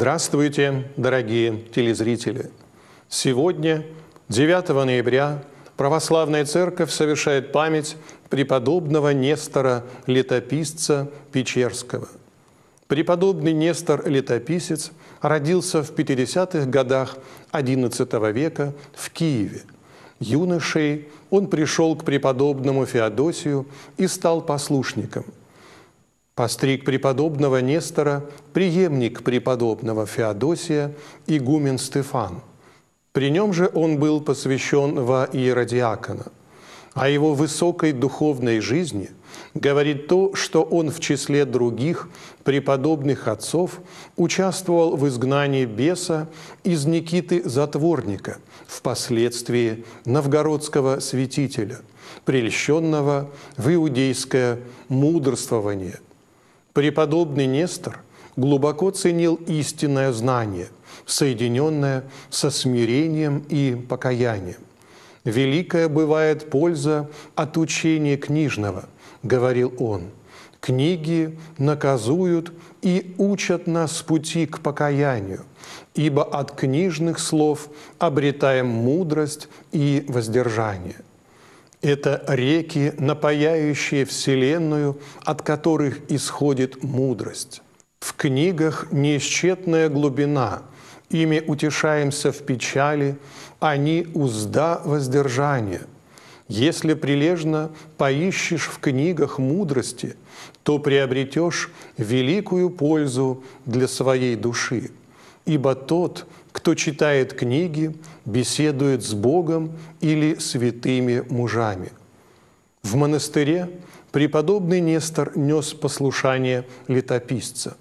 Здравствуйте, дорогие телезрители! Сегодня, 9 ноября, Православная Церковь совершает память преподобного Нестора Летописца Печерского. Преподобный Нестор Летописец родился в 50-х годах XI века в Киеве. Юношей он пришел к преподобному Феодосию и стал послушником – Постриг преподобного Нестора, преемник преподобного Феодосия, игумен Стефан. При нем же он был посвящен во иеродиакона. О его высокой духовной жизни говорит то, что он в числе других преподобных отцов участвовал в изгнании беса из Никиты Затворника, впоследствии новгородского святителя, прельщенного в иудейское мудрствование – Преподобный Нестор глубоко ценил истинное знание, соединенное со смирением и покаянием. «Великая бывает польза от учения книжного», – говорил он. «Книги наказуют и учат нас пути к покаянию, ибо от книжных слов обретаем мудрость и воздержание». Это реки, напаяющие Вселенную, от которых исходит мудрость. В книгах неисчетная глубина. Ими утешаемся в печали, они а – узда воздержания. Если прилежно поищешь в книгах мудрости, то приобретешь великую пользу для своей души. Ибо тот – кто читает книги, беседует с Богом или святыми мужами. В монастыре преподобный Нестор нес послушание летописца.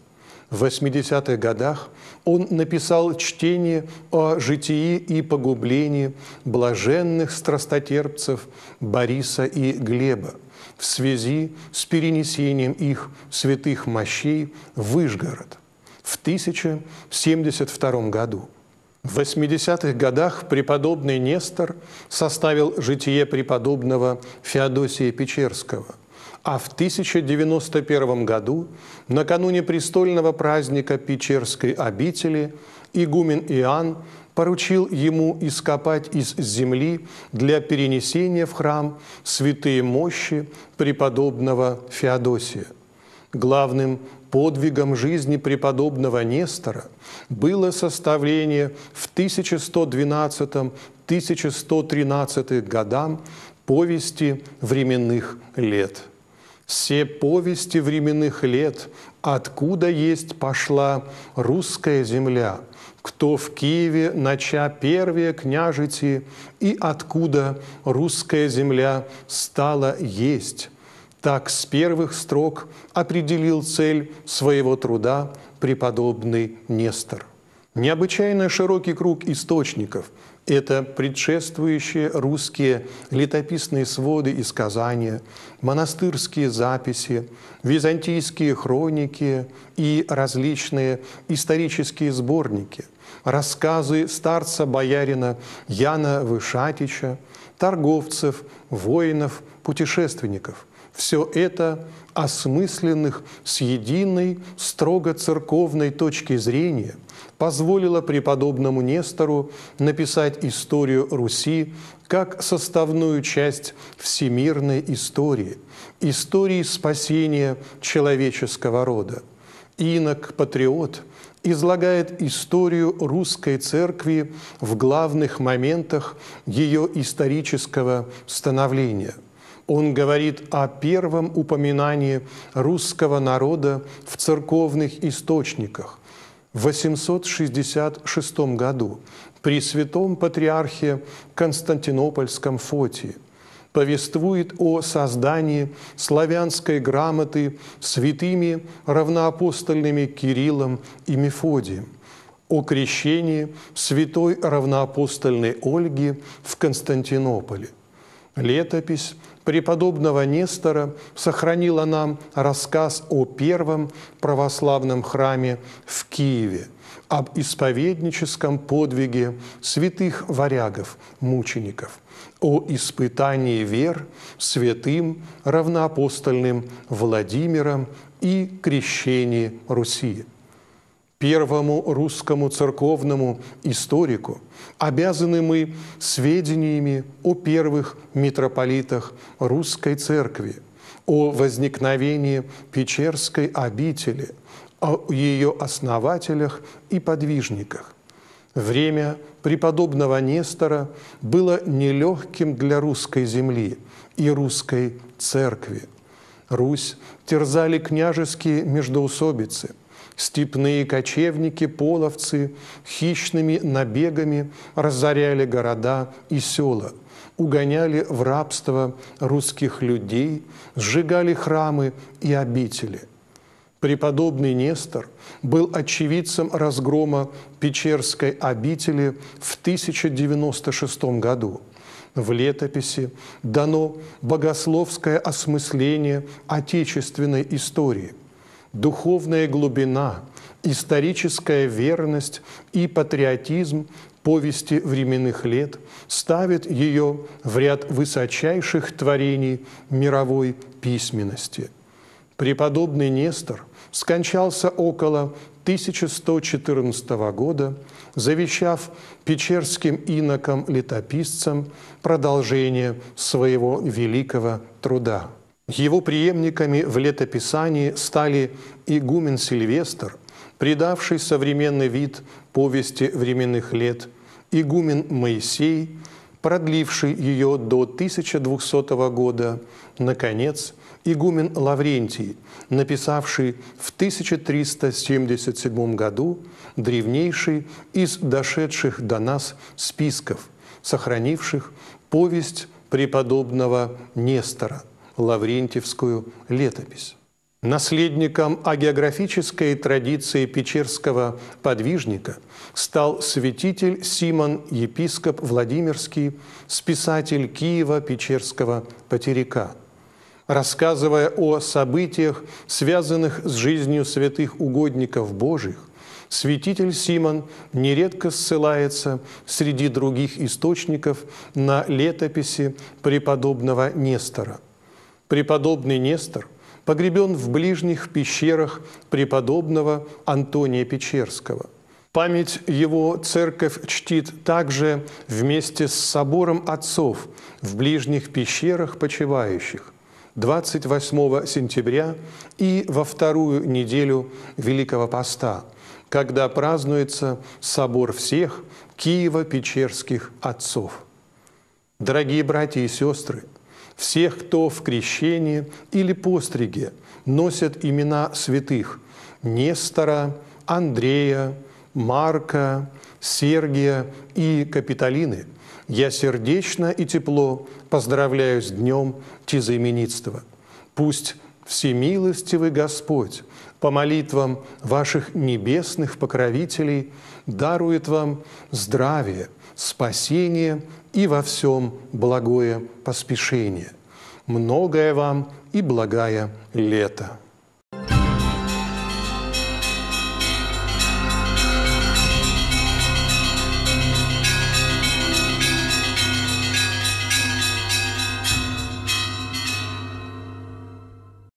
В 80-х годах он написал чтение о житии и погублении блаженных страстотерпцев Бориса и Глеба в связи с перенесением их святых мощей в Выжгород в 1072 году – в 80-х годах преподобный Нестор составил житие преподобного Феодосия Печерского, а в 1091 году, накануне престольного праздника Печерской обители, игумен Иоанн поручил ему ископать из земли для перенесения в храм святые мощи преподобного Феодосия. Главным подвигом жизни преподобного Нестора было составление в 1112-1113 годам повести временных лет. Все повести временных лет, откуда есть пошла русская земля, кто в Киеве нача первые княжити и откуда русская земля стала есть, так с первых строк определил цель своего труда преподобный Нестор. Необычайно широкий круг источников – это предшествующие русские летописные своды и сказания, монастырские записи, византийские хроники и различные исторические сборники, рассказы старца-боярина Яна Вышатича, торговцев, воинов, путешественников – все это осмысленных с единой, строго церковной точки зрения позволило преподобному Нестору написать историю Руси как составную часть всемирной истории, истории спасения человеческого рода. Инок, патриот, излагает историю русской церкви в главных моментах ее исторического становления – он говорит о первом упоминании русского народа в церковных источниках в 866 году при святом патриархе Константинопольском Фотии – повествует о создании славянской грамоты святыми равноапостольными Кириллом и Мефодием, о крещении святой равноапостольной Ольги в Константинополе, Летопись преподобного Нестора сохранила нам рассказ о первом православном храме в Киеве, об исповедническом подвиге святых варягов, мучеников, о испытании вер святым равноапостольным Владимиром и крещении Руси первому русскому церковному историку обязаны мы сведениями о первых митрополитах Русской Церкви, о возникновении Печерской обители, о ее основателях и подвижниках. Время преподобного Нестора было нелегким для русской земли и русской церкви. Русь терзали княжеские междоусобицы – Степные кочевники, половцы хищными набегами разоряли города и села, угоняли в рабство русских людей, сжигали храмы и обители. Преподобный Нестор был очевидцем разгрома Печерской обители в 1096 году. В летописи дано богословское осмысление отечественной истории, духовная глубина, историческая верность и патриотизм повести временных лет ставит ее в ряд высочайших творений мировой письменности. Преподобный Нестор скончался около 1114 года, завещав печерским инокам-летописцам продолжение своего великого труда – его преемниками в летописании стали игумен Сильвестр, придавший современный вид повести временных лет, игумен Моисей, продливший ее до 1200 года, наконец, игумен Лаврентий, написавший в 1377 году древнейший из дошедших до нас списков, сохранивших повесть преподобного Нестора – Лаврентьевскую летопись. Наследником агеографической традиции печерского подвижника стал святитель Симон Епископ Владимирский, списатель Киева Печерского Потерика. Рассказывая о событиях, связанных с жизнью святых угодников Божьих, святитель Симон нередко ссылается среди других источников на летописи преподобного Нестора – преподобный Нестор погребен в ближних пещерах преподобного Антония Печерского. Память его церковь чтит также вместе с собором отцов в ближних пещерах почивающих 28 сентября и во вторую неделю Великого Поста, когда празднуется собор всех киево печерских отцов. Дорогие братья и сестры – всех, кто в крещении или постриге носят имена святых Нестора, Андрея, Марка, Сергия и Капитолины, я сердечно и тепло поздравляю с днем тезаименитства. Пусть всемилостивый Господь по молитвам ваших небесных покровителей дарует вам здравие, спасение и во всем благое поспешение. Многое вам и благая лето.